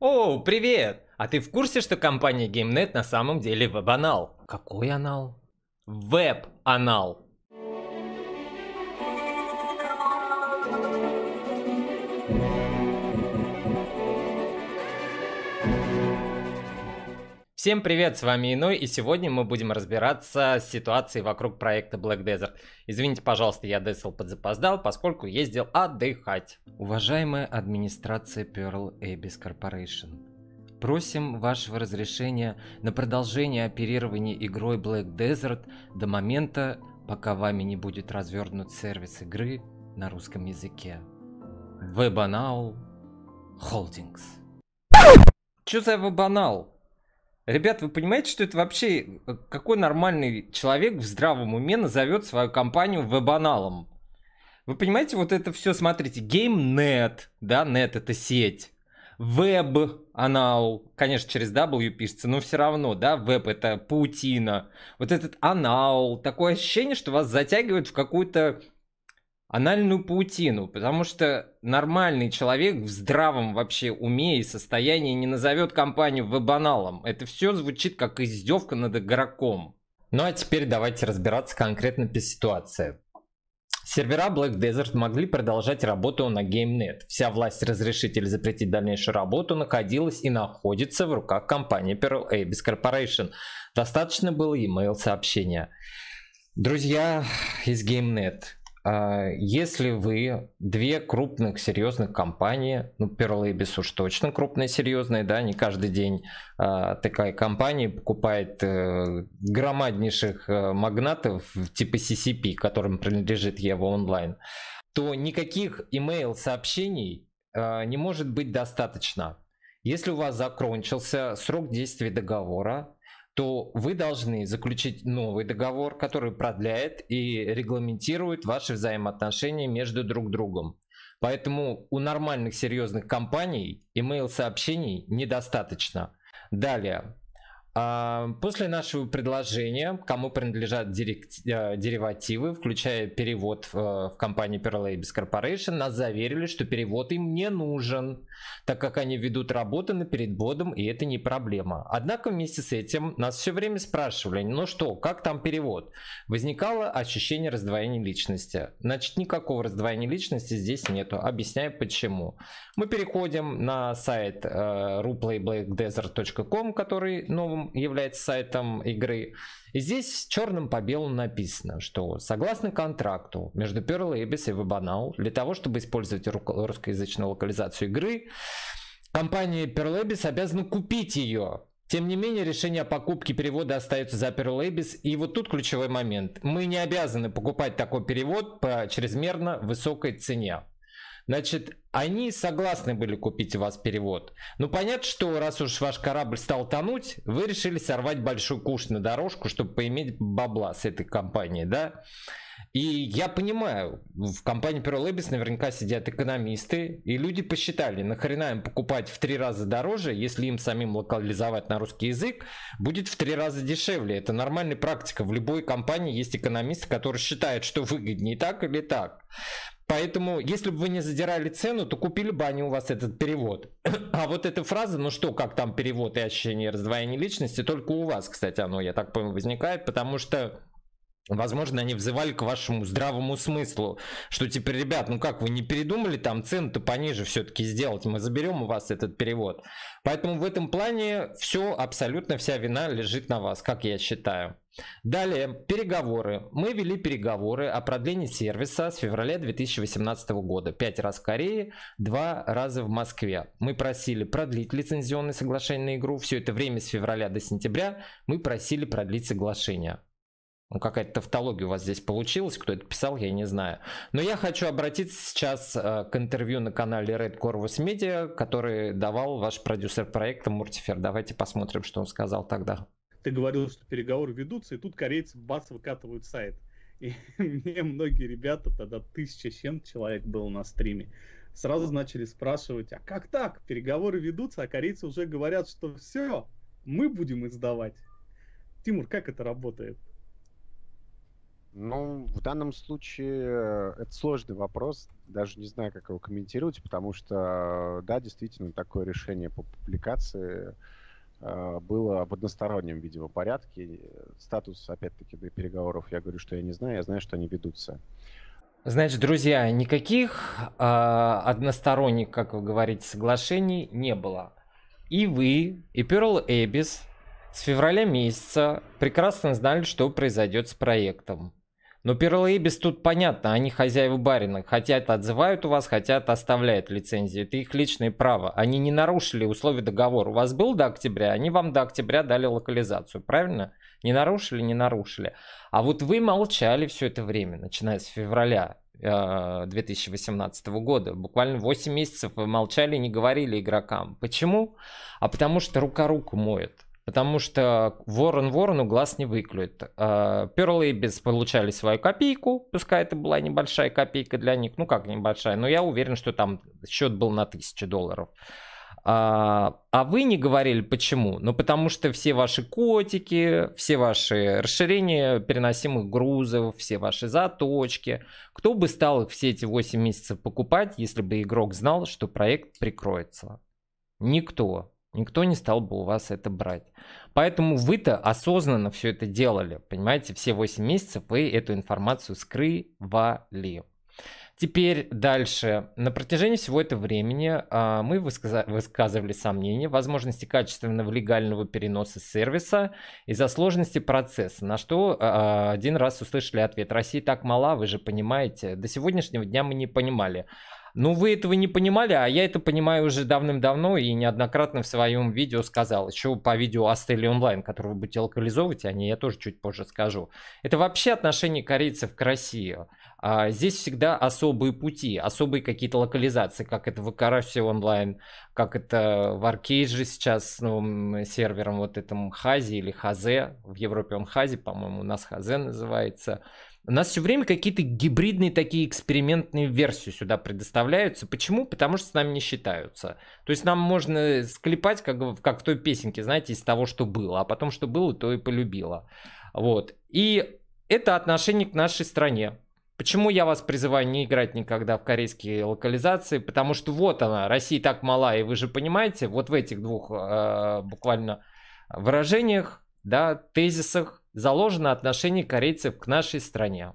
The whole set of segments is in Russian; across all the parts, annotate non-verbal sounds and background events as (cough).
О, привет! А ты в курсе, что компания GameNet на самом деле веб-анал? Какой анал? Веб-анал. Всем привет, с вами Иной, и сегодня мы будем разбираться с ситуацией вокруг проекта Black Desert. Извините, пожалуйста, я десл подзапоздал, поскольку ездил отдыхать. Уважаемая администрация Pearl Abyss Corporation, просим вашего разрешения на продолжение оперирования игрой Black Desert до момента, пока вами не будет развернут сервис игры на русском языке. Webanow Holdings. Чё за Webanow? Ребят, вы понимаете, что это вообще... Э, какой нормальный человек в здравом уме назовет свою компанию вебаналом? Вы понимаете, вот это все, смотрите, GameNet, да, Net это сеть, веб, анал, конечно, через W пишется, но все равно, да, Web это паутина, вот этот Anal, такое ощущение, что вас затягивают в какую-то анальную паутину, потому что нормальный человек в здравом вообще уме и состоянии не назовет компанию вебаналом. Это все звучит как издевка над игроком. Ну а теперь давайте разбираться конкретно по ситуации. Сервера Black Desert могли продолжать работу на GameNet. Вся власть разрешить или запретить дальнейшую работу находилась и находится в руках компании Pearl Abyss Corporation. Достаточно было e-mail сообщения. Друзья из GameNet, а, если вы две крупных серьезных компании, ну Pearl Abyss уж точно крупная серьезная, да, не каждый день а, такая компания покупает э, громаднейших э, магнатов типа CCP, которым принадлежит Ева онлайн, то никаких email сообщений а, не может быть достаточно. Если у вас закончился срок действия договора, то вы должны заключить новый договор, который продляет и регламентирует ваши взаимоотношения между друг другом. Поэтому у нормальных серьезных компаний email-сообщений недостаточно. Далее, а, после нашего предложения, кому принадлежат э, деривативы, включая перевод э, в компании Pearl Labs Corporation, нас заверили, что перевод им не нужен, так как они ведут работу на переводом, и это не проблема. Однако вместе с этим нас все время спрашивали, ну что, как там перевод? Возникало ощущение раздвоения личности. Значит, никакого раздвоения личности здесь нету. Объясняю почему. Мы переходим на сайт э, ruplayblackdesert.com, который новым является сайтом игры. И здесь черным по белому написано, что согласно контракту между Pearl Abyss и Webanow, для того, чтобы использовать русскоязычную локализацию игры, компания Pearl Abyss обязана купить ее тем не менее, решение о покупке перевода остается за Pearl Abyss. И вот тут ключевой момент. Мы не обязаны покупать такой перевод по чрезмерно высокой цене. Значит, они согласны были купить у вас перевод. Ну, понятно, что раз уж ваш корабль стал тонуть, вы решили сорвать большой куш на дорожку, чтобы поиметь бабла с этой компанией, да? И я понимаю, в компании Pearl Abyss наверняка сидят экономисты, и люди посчитали, нахрена им покупать в три раза дороже, если им самим локализовать на русский язык, будет в три раза дешевле. Это нормальная практика. В любой компании есть экономисты, которые считают, что выгоднее так или так. Поэтому, если бы вы не задирали цену, то купили бы они у вас этот перевод. (clears throat) А вот эта фраза, ну что, как там перевод и ощущение раздвоения личности, только у вас, кстати, оно, я так понял, возникает, потому что Возможно, они взывали к вашему здравому смыслу, что теперь, ребят, ну как вы не передумали там цену-то пониже все-таки сделать, мы заберем у вас этот перевод. Поэтому в этом плане все, абсолютно вся вина лежит на вас, как я считаю. Далее, переговоры. Мы вели переговоры о продлении сервиса с февраля 2018 года. Пять раз в Корее, два раза в Москве. Мы просили продлить лицензионное соглашение на игру. Все это время с февраля до сентября мы просили продлить соглашение. Ну, какая-то тавтология у вас здесь получилась, кто это писал, я не знаю. Но я хочу обратиться сейчас э, к интервью на канале Red Corvus Media, который давал ваш продюсер проекта Муртифер. Давайте посмотрим, что он сказал тогда ты говорил, что переговоры ведутся, и тут корейцы бац выкатывают сайт. И (laughs) мне многие ребята, тогда тысяча чем человек был на стриме, сразу начали спрашивать, а как так? Переговоры ведутся, а корейцы уже говорят, что все, мы будем издавать. Тимур, как это работает? Ну, в данном случае э, это сложный вопрос, даже не знаю, как его комментировать, потому что, э, да, действительно, такое решение по публикации Э, было в одностороннем, видимо, порядке. Статус, опять-таки, до переговоров я говорю, что я не знаю, я знаю, что они ведутся. Значит, друзья, никаких э, односторонних, как вы говорите, соглашений не было. И вы, и Pearl Эбис с февраля месяца прекрасно знали, что произойдет с проектом. Но перлоебис тут понятно, они хозяева барина. Хотят отзывают у вас, хотят оставляют лицензию. Это их личное право. Они не нарушили условия договора. У вас был до октября, они вам до октября дали локализацию, правильно? Не нарушили, не нарушили. А вот вы молчали все это время, начиная с февраля. 2018 э, года. Буквально 8 месяцев вы молчали и не говорили игрокам. Почему? А потому что рука руку моет. Потому что ворон ворону глаз не выклюет. А, Pearl Abyss получали свою копейку, пускай это была небольшая копейка для них, ну как небольшая, но я уверен, что там счет был на 1000 долларов. А, а вы не говорили почему? Ну потому что все ваши котики, все ваши расширения переносимых грузов, все ваши заточки. Кто бы стал их все эти 8 месяцев покупать, если бы игрок знал, что проект прикроется? Никто. Никто не стал бы у вас это брать. Поэтому вы-то осознанно все это делали. Понимаете, все 8 месяцев вы эту информацию скрывали. Теперь дальше. На протяжении всего этого времени а, мы высказывали сомнения возможности качественного легального переноса сервиса из-за сложности процесса, на что а, а, один раз услышали ответ «Россия так мала, вы же понимаете». До сегодняшнего дня мы не понимали, ну, вы этого не понимали, а я это понимаю уже давным-давно и неоднократно в своем видео сказал. Еще по видео Астели Онлайн, которое вы будете локализовывать, о ней я тоже чуть позже скажу. Это вообще отношение корейцев к России. А, здесь всегда особые пути, особые какие-то локализации, как это в Карасе онлайн, как это в Аркейже сейчас с новым сервером, вот этом Хази или Хазе. В Европе он Хази, по-моему, у нас Хазе называется. У нас все время какие-то гибридные такие экспериментные версии сюда предоставляются. Почему? Потому что с нами не считаются. То есть нам можно склепать, как, как в той песенке, знаете, из того, что было. А потом, что было, то и полюбило. Вот. И это отношение к нашей стране. Почему я вас призываю не играть никогда в корейские локализации? Потому что вот она, Россия так мала, и вы же понимаете, вот в этих двух э, буквально выражениях, да, тезисах заложено отношение корейцев к нашей стране.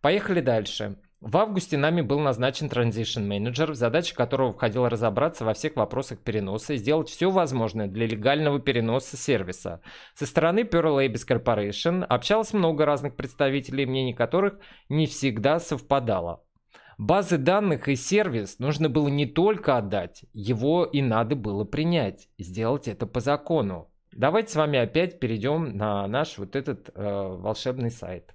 Поехали дальше. В августе нами был назначен транзишн менеджер, задача которого входила разобраться во всех вопросах переноса и сделать все возможное для легального переноса сервиса. Со стороны Pearl Abyss Corporation общалось много разных представителей, мнений которых не всегда совпадало. Базы данных и сервис нужно было не только отдать, его и надо было принять, сделать это по закону. Давайте с вами опять перейдем на наш вот этот э, волшебный сайт.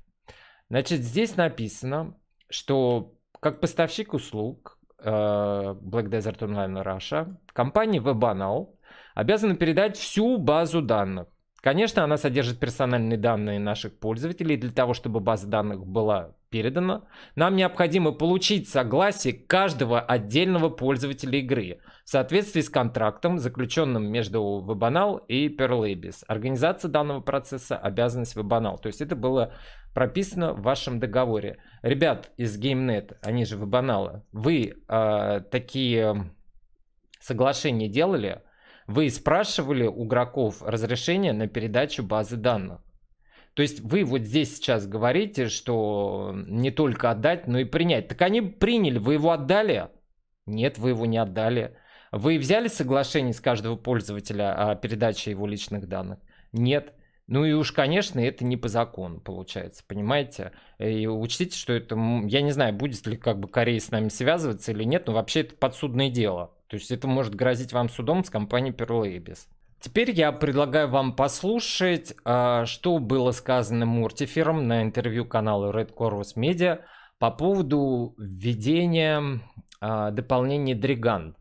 Значит, здесь написано, что как поставщик услуг э, Black Desert Online Russia компания WebAnal обязана передать всю базу данных. Конечно, она содержит персональные данные наших пользователей для того, чтобы база данных была передано, нам необходимо получить согласие каждого отдельного пользователя игры в соответствии с контрактом, заключенным между Webanal и Pearl Организация данного процесса – обязанность Webanal. То есть это было прописано в вашем договоре. Ребят из GameNet, они же Webanal, вы э, такие соглашения делали? Вы спрашивали у игроков разрешение на передачу базы данных? То есть вы вот здесь сейчас говорите, что не только отдать, но и принять. Так они приняли, вы его отдали? Нет, вы его не отдали. Вы взяли соглашение с каждого пользователя о передаче его личных данных? Нет. Ну и уж, конечно, это не по закону получается, понимаете? Э, и учтите, что это, я не знаю, будет ли как бы Корея с нами связываться или нет, но вообще это подсудное дело. То есть это может грозить вам судом с компанией Pearl Abyss. Теперь я предлагаю вам послушать, а, что было сказано Муртифером на интервью канала Red Corvus Media по поводу введения а, дополнения Дриган.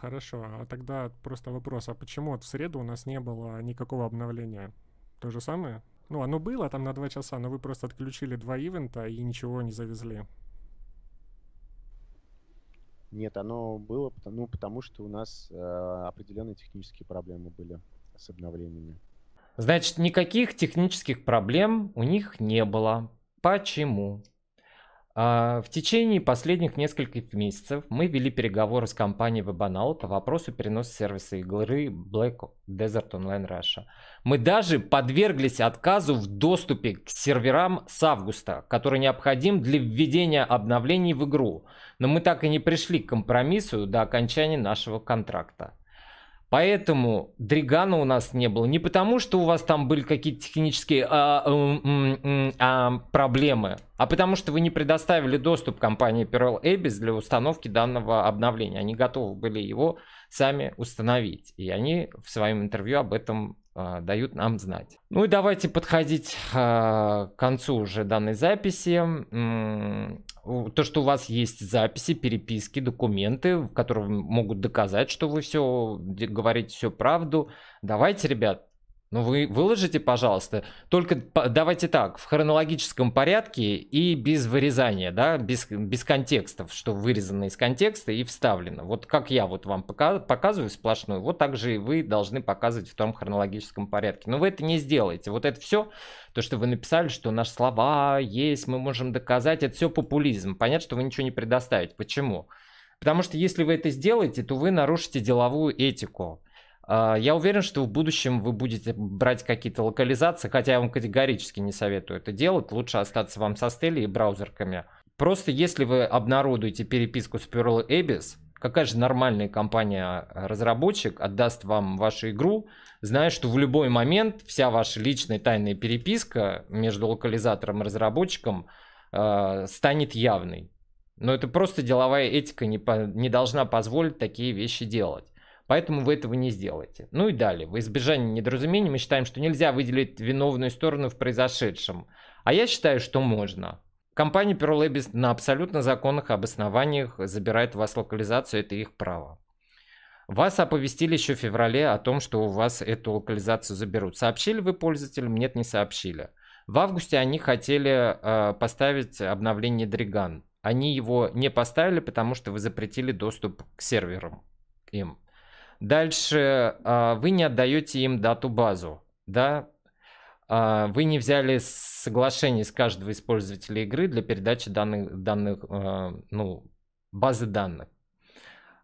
Хорошо, а тогда просто вопрос, а почему вот в среду у нас не было никакого обновления? То же самое? Ну, оно было там на два часа, но вы просто отключили два ивента и ничего не завезли. Нет, оно было ну, потому, что у нас э, определенные технические проблемы были с обновлениями. Значит, никаких технических проблем у них не было. Почему? А, в течение последних нескольких месяцев мы вели переговоры с компанией Webanal по вопросу переноса сервиса игры Black Desert Online Russia. Мы даже подверглись отказу в доступе к серверам с августа, который необходим для введения обновлений в игру. Но мы так и не пришли к компромиссу до окончания нашего контракта. Поэтому Дригана у нас не было. Не потому, что у вас там были какие-то технические а, а, а, а, проблемы, а потому что вы не предоставили доступ компании Pearl Abyss для установки данного обновления. Они готовы были его сами установить. И они в своем интервью об этом а, дают нам знать. Ну и давайте подходить а, к концу уже данной записи то, что у вас есть записи, переписки, документы, в которых могут доказать, что вы все говорите всю правду. Давайте, ребят, ну вы выложите, пожалуйста. Только давайте так, в хронологическом порядке и без вырезания, да, без, без контекстов, что вырезано из контекста и вставлено. Вот как я вот вам пока, показываю сплошную, вот так же и вы должны показывать в том хронологическом порядке. Но вы это не сделаете. Вот это все, то, что вы написали, что наши слова есть, мы можем доказать, это все популизм. Понятно, что вы ничего не предоставите. Почему? Потому что если вы это сделаете, то вы нарушите деловую этику. А, я уверен, что в будущем вы будете брать какие-то локализации, хотя я вам категорически не советую это делать. Лучше остаться вам со стели и браузерками. Просто если вы обнародуете переписку с Perl Abyss, какая же нормальная компания-разработчик а, отдаст вам вашу игру, зная, что в любой момент вся ваша личная тайная переписка между локализатором и разработчиком э, станет явной. Но это просто деловая этика не, по, не должна позволить такие вещи делать. Поэтому вы этого не сделаете. Ну и далее. В избежание недоразумений мы считаем, что нельзя выделить виновную сторону в произошедшем. А я считаю, что можно. Компания Pearl Abyss на абсолютно законных обоснованиях забирает у вас локализацию, это их право. Вас оповестили еще в феврале о том, что у вас эту локализацию заберут. Сообщили вы пользователям? Нет, не сообщили. В августе они хотели э, поставить обновление Дриган. Они его не поставили, потому что вы запретили доступ к серверам им. Дальше а, вы не отдаете им дату базу, да, а, вы не взяли соглашение с каждого из пользователей игры для передачи данных, данных а, ну, базы данных.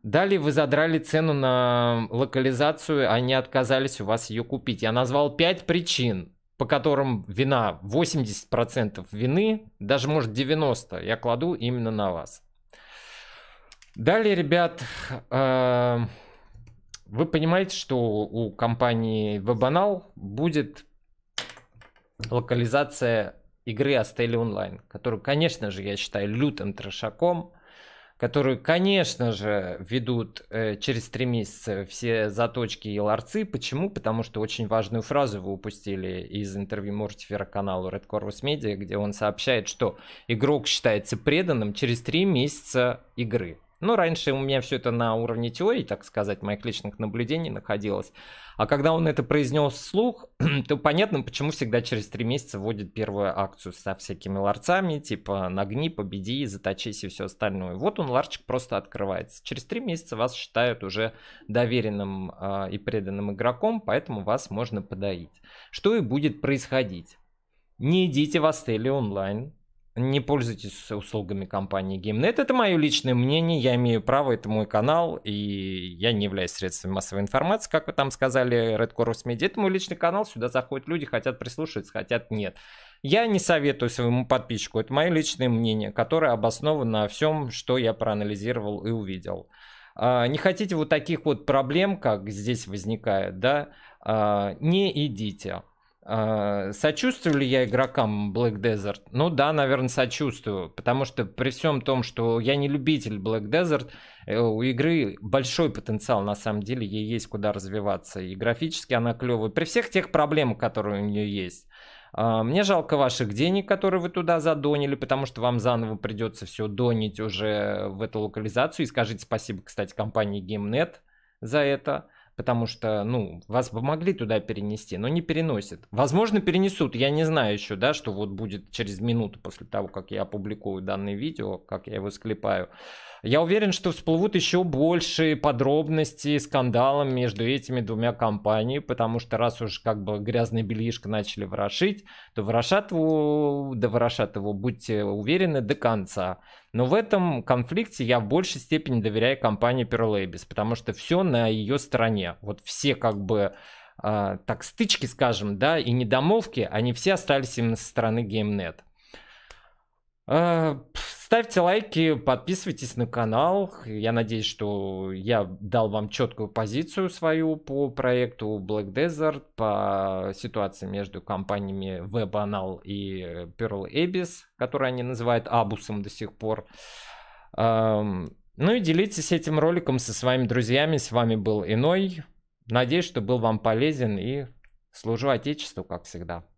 Далее вы задрали цену на локализацию, они отказались у вас ее купить. Я назвал 5 причин, по которым вина 80% вины, даже может 90%, я кладу именно на вас. Далее, ребят, вы понимаете, что у компании Webanal будет локализация игры Астели Online, которую, конечно же, я считаю лютым трешаком, которую, конечно же, ведут э, через три месяца все заточки и ларцы. Почему? Потому что очень важную фразу вы упустили из интервью Мортифера каналу Red Corvus Media, где он сообщает, что игрок считается преданным через три месяца игры. Ну, раньше у меня все это на уровне теории, так сказать, моих личных наблюдений находилось. А когда он это произнес вслух, (clears throat) то понятно, почему всегда через три месяца вводит первую акцию со всякими ларцами, типа «нагни, победи, заточись» и все остальное. Вот он, ларчик, просто открывается. Через три месяца вас считают уже доверенным э, и преданным игроком, поэтому вас можно подоить. Что и будет происходить. Не идите в Астели онлайн, не пользуйтесь услугами компании GameNet. Это мое личное мнение, я имею право, это мой канал, и я не являюсь средством массовой информации, как вы там сказали, Red Corus Media. Это мой личный канал, сюда заходят люди, хотят прислушиваться, хотят нет. Я не советую своему подписчику, это мое личное мнение, которое обосновано на всем, что я проанализировал и увидел. А, не хотите вот таких вот проблем, как здесь возникает, да, а, не идите. А, сочувствую ли я игрокам Black Desert? Ну да, наверное, сочувствую, потому что при всем том, что я не любитель Black Desert, э, у игры большой потенциал, на самом деле, ей есть куда развиваться. И графически она клевая, при всех тех проблемах, которые у нее есть. А, мне жалко ваших денег, которые вы туда задонили, потому что вам заново придется все донить уже в эту локализацию. И скажите спасибо, кстати, компании GameNet за это потому что, ну, вас бы могли туда перенести, но не переносят. Возможно, перенесут, я не знаю еще, да, что вот будет через минуту после того, как я опубликую данное видео, как я его склепаю. Я уверен, что всплывут еще больше подробностей, скандалом между этими двумя компаниями, потому что раз уж как бы грязный бельишко начали ворошить, то ворошат его, да ворошат его, будьте уверены, до конца. Но в этом конфликте я в большей степени доверяю компании Pearl Abyss, потому что все на ее стороне. Вот все как бы э, так стычки, скажем, да, и недомолвки, они все остались именно со стороны GameNet. Э, а, Ставьте лайки, подписывайтесь на канал. Я надеюсь, что я дал вам четкую позицию свою по проекту Black Desert, по ситуации между компаниями WebAnal и Pearl Abyss, которые они называют Абусом до сих пор. Эм, ну и делитесь этим роликом со своими друзьями. С вами был Иной. Надеюсь, что был вам полезен и служу Отечеству, как всегда.